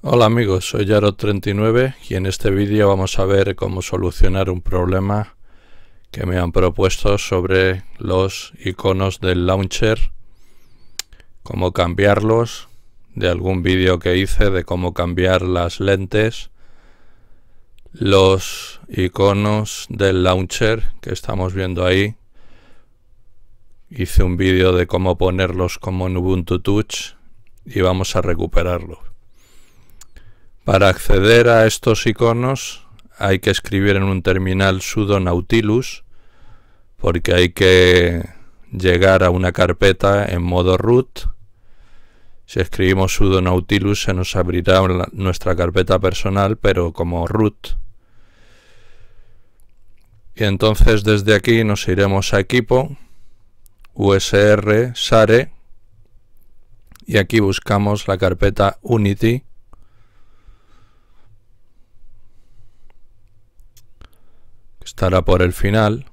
Hola amigos, soy yaro 39 y en este vídeo vamos a ver cómo solucionar un problema que me han propuesto sobre los iconos del launcher, cómo cambiarlos, de algún vídeo que hice de cómo cambiar las lentes, los iconos del launcher que estamos viendo ahí. Hice un vídeo de cómo ponerlos como en Ubuntu Touch y vamos a recuperarlos. Para acceder a estos iconos hay que escribir en un terminal sudo nautilus porque hay que llegar a una carpeta en modo root. Si escribimos sudo nautilus se nos abrirá nuestra carpeta personal pero como root. Y entonces desde aquí nos iremos a equipo, usr, sare, y aquí buscamos la carpeta unity estará por el final.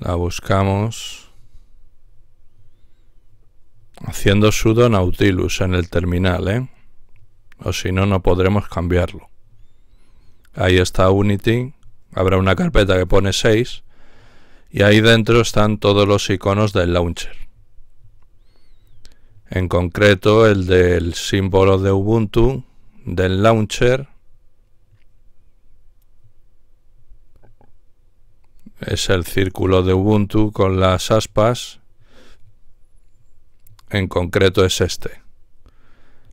La buscamos haciendo sudo Nautilus en el terminal, ¿eh? O si no, no podremos cambiarlo. Ahí está Unity. Habrá una carpeta que pone 6. Y ahí dentro están todos los iconos del launcher en concreto el del símbolo de Ubuntu, del launcher, es el círculo de Ubuntu con las aspas, en concreto es este,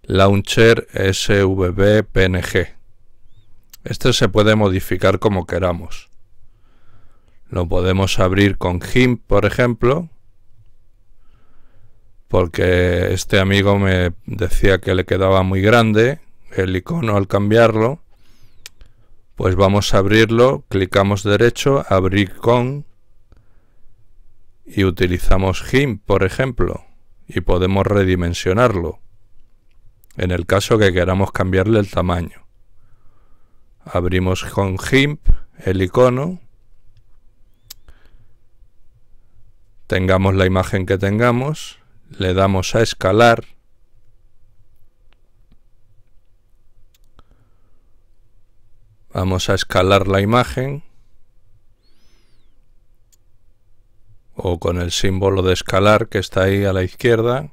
launcher svb-png. Este se puede modificar como queramos. Lo podemos abrir con GIMP, por ejemplo, porque este amigo me decía que le quedaba muy grande el icono al cambiarlo. Pues vamos a abrirlo, clicamos derecho, abrir con y utilizamos GIMP por ejemplo, y podemos redimensionarlo en el caso que queramos cambiarle el tamaño. Abrimos con GIMP el icono. Tengamos la imagen que tengamos le damos a escalar vamos a escalar la imagen o con el símbolo de escalar que está ahí a la izquierda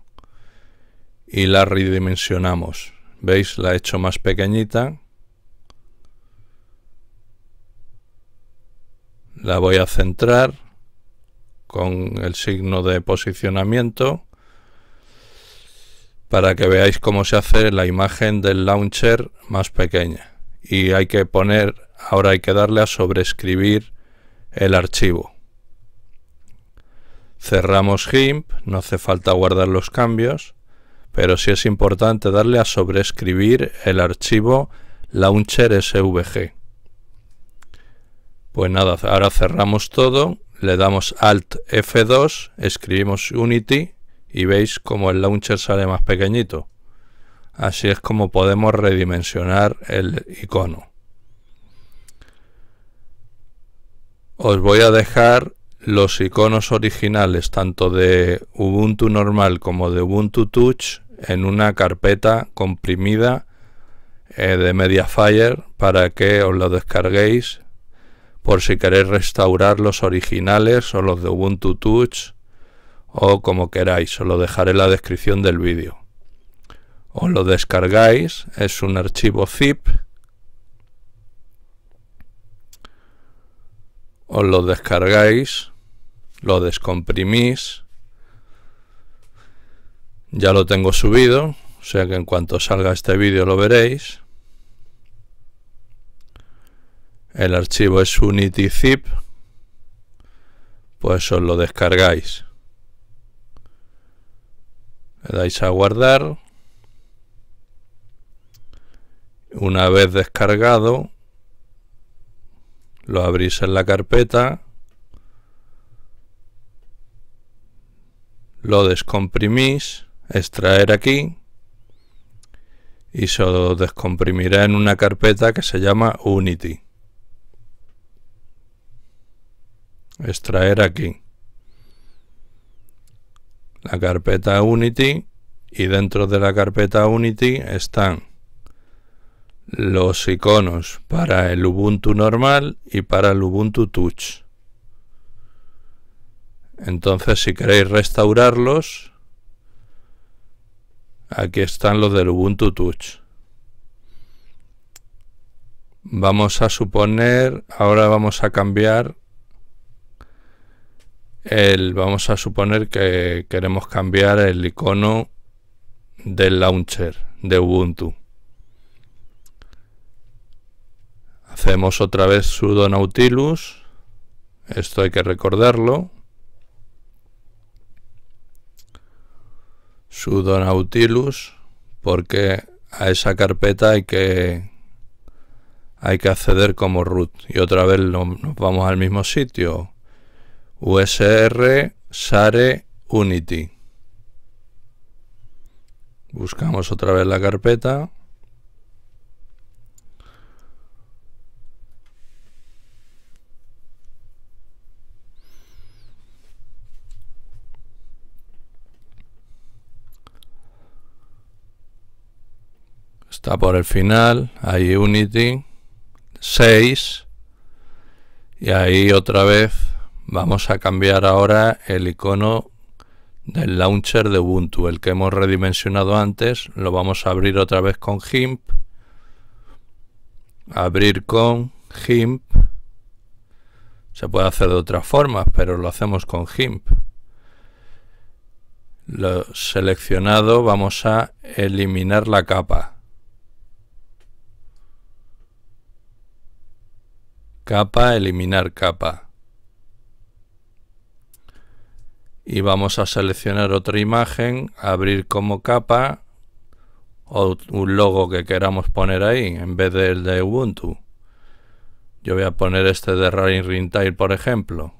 y la redimensionamos veis la he hecho más pequeñita la voy a centrar con el signo de posicionamiento para que veáis cómo se hace la imagen del launcher más pequeña. Y hay que poner, ahora hay que darle a sobreescribir el archivo. Cerramos GIMP, no hace falta guardar los cambios, pero sí es importante darle a sobreescribir el archivo launcher svg. Pues nada, ahora cerramos todo, le damos Alt F2, escribimos Unity y veis como el launcher sale más pequeñito. Así es como podemos redimensionar el icono. Os voy a dejar los iconos originales tanto de Ubuntu normal como de Ubuntu Touch en una carpeta comprimida eh, de Mediafire para que os lo descarguéis por si queréis restaurar los originales o los de Ubuntu Touch o como queráis, os lo dejaré en la descripción del vídeo. Os lo descargáis, es un archivo zip. Os lo descargáis, lo descomprimís. Ya lo tengo subido, o sea que en cuanto salga este vídeo lo veréis. El archivo es Unity .zip, pues os lo descargáis le dais a guardar una vez descargado lo abrís en la carpeta lo descomprimís extraer aquí y se lo descomprimirá en una carpeta que se llama Unity extraer aquí la carpeta Unity y dentro de la carpeta Unity están los iconos para el Ubuntu normal y para el Ubuntu Touch. Entonces si queréis restaurarlos, aquí están los del Ubuntu Touch. Vamos a suponer, ahora vamos a cambiar vamos a suponer que queremos cambiar el icono del launcher de Ubuntu. Hacemos otra vez sudo nautilus. Esto hay que recordarlo. sudo nautilus porque a esa carpeta hay que hay que acceder como root y otra vez nos vamos al mismo sitio usr share unity. Buscamos otra vez la carpeta. Está por el final, ahí Unity 6 y ahí otra vez Vamos a cambiar ahora el icono del launcher de Ubuntu, el que hemos redimensionado antes. Lo vamos a abrir otra vez con GIMP. Abrir con GIMP. Se puede hacer de otras formas, pero lo hacemos con GIMP. Lo seleccionado vamos a eliminar la capa. Capa, eliminar capa. y vamos a seleccionar otra imagen, abrir como capa o un logo que queramos poner ahí en vez del de Ubuntu. Yo voy a poner este de Rain Rintail, por ejemplo.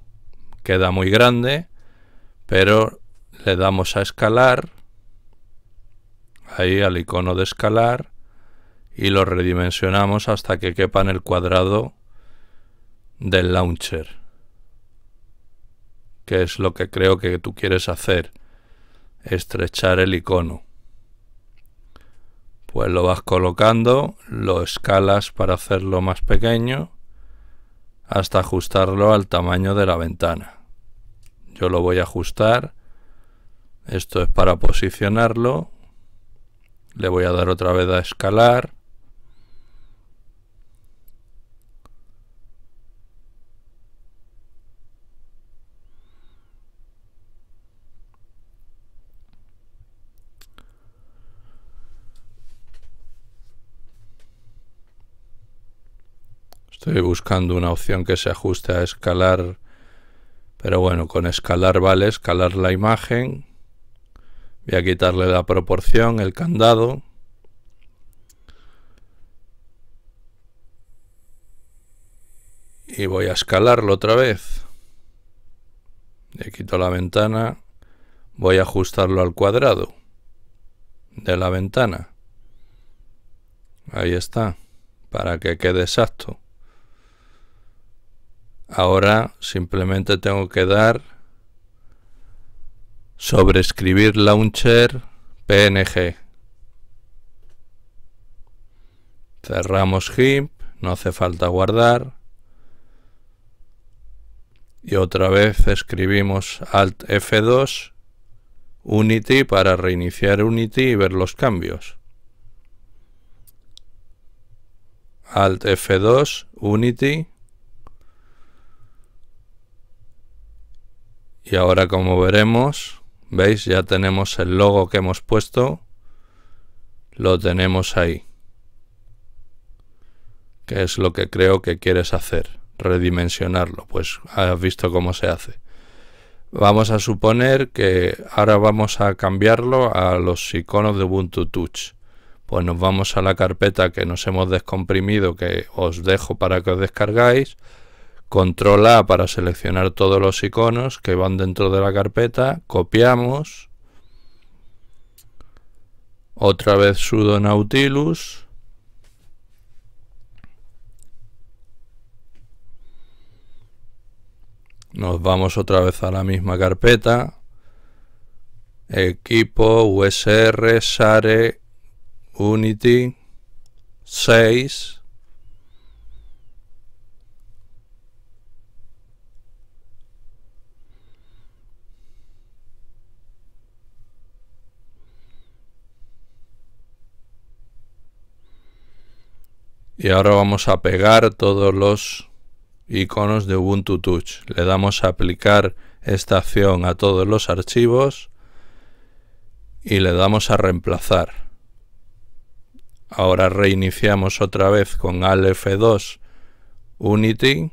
Queda muy grande, pero le damos a escalar, ahí al icono de escalar, y lo redimensionamos hasta que quepa en el cuadrado del launcher que es lo que creo que tú quieres hacer, estrechar el icono. Pues lo vas colocando, lo escalas para hacerlo más pequeño, hasta ajustarlo al tamaño de la ventana. Yo lo voy a ajustar, esto es para posicionarlo, le voy a dar otra vez a escalar, Estoy buscando una opción que se ajuste a escalar. Pero bueno, con escalar vale escalar la imagen. Voy a quitarle la proporción, el candado. Y voy a escalarlo otra vez. Le quito la ventana. Voy a ajustarlo al cuadrado de la ventana. Ahí está, para que quede exacto. Ahora simplemente tengo que dar sobreescribir launcher png. Cerramos GIMP, no hace falta guardar. Y otra vez escribimos Alt F2 Unity para reiniciar Unity y ver los cambios. Alt F2 Unity y ahora como veremos veis ya tenemos el logo que hemos puesto lo tenemos ahí que es lo que creo que quieres hacer redimensionarlo pues has visto cómo se hace vamos a suponer que ahora vamos a cambiarlo a los iconos de Ubuntu Touch pues nos vamos a la carpeta que nos hemos descomprimido que os dejo para que os descargáis control A para seleccionar todos los iconos que van dentro de la carpeta, copiamos, otra vez sudo Nautilus, nos vamos otra vez a la misma carpeta, equipo, USR, SARE, Unity, 6, Y ahora vamos a pegar todos los iconos de Ubuntu Touch. Le damos a aplicar esta acción a todos los archivos y le damos a reemplazar. Ahora reiniciamos otra vez con Alt F2 Unity.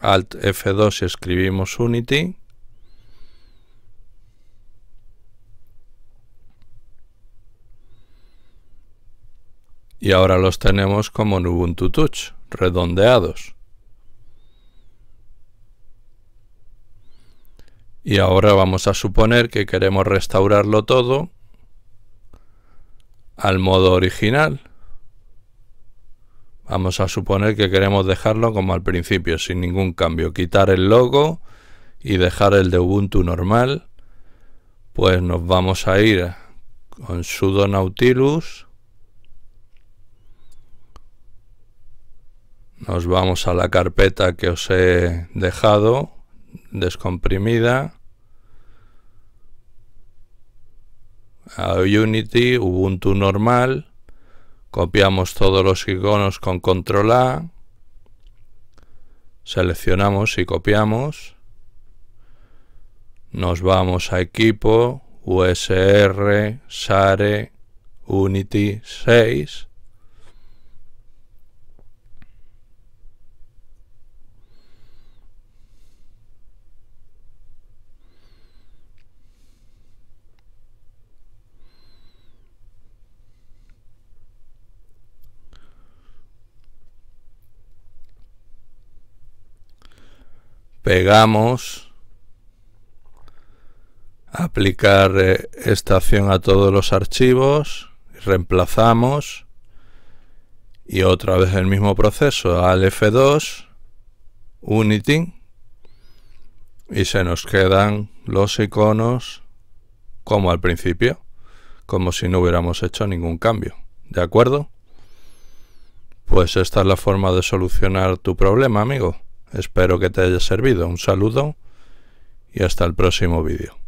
Alt F2 y escribimos Unity. y ahora los tenemos como en Ubuntu Touch, redondeados. Y ahora vamos a suponer que queremos restaurarlo todo al modo original. Vamos a suponer que queremos dejarlo como al principio, sin ningún cambio. Quitar el logo y dejar el de Ubuntu normal. Pues nos vamos a ir con sudo nautilus Nos vamos a la carpeta que os he dejado, descomprimida. A Unity, Ubuntu normal. Copiamos todos los iconos con control A. Seleccionamos y copiamos. Nos vamos a equipo, USR, SARE, Unity 6 pegamos, aplicar eh, esta acción a todos los archivos, reemplazamos y otra vez el mismo proceso al F2, Unity y se nos quedan los iconos como al principio, como si no hubiéramos hecho ningún cambio. ¿De acuerdo? Pues esta es la forma de solucionar tu problema, amigo. Espero que te haya servido. Un saludo y hasta el próximo vídeo.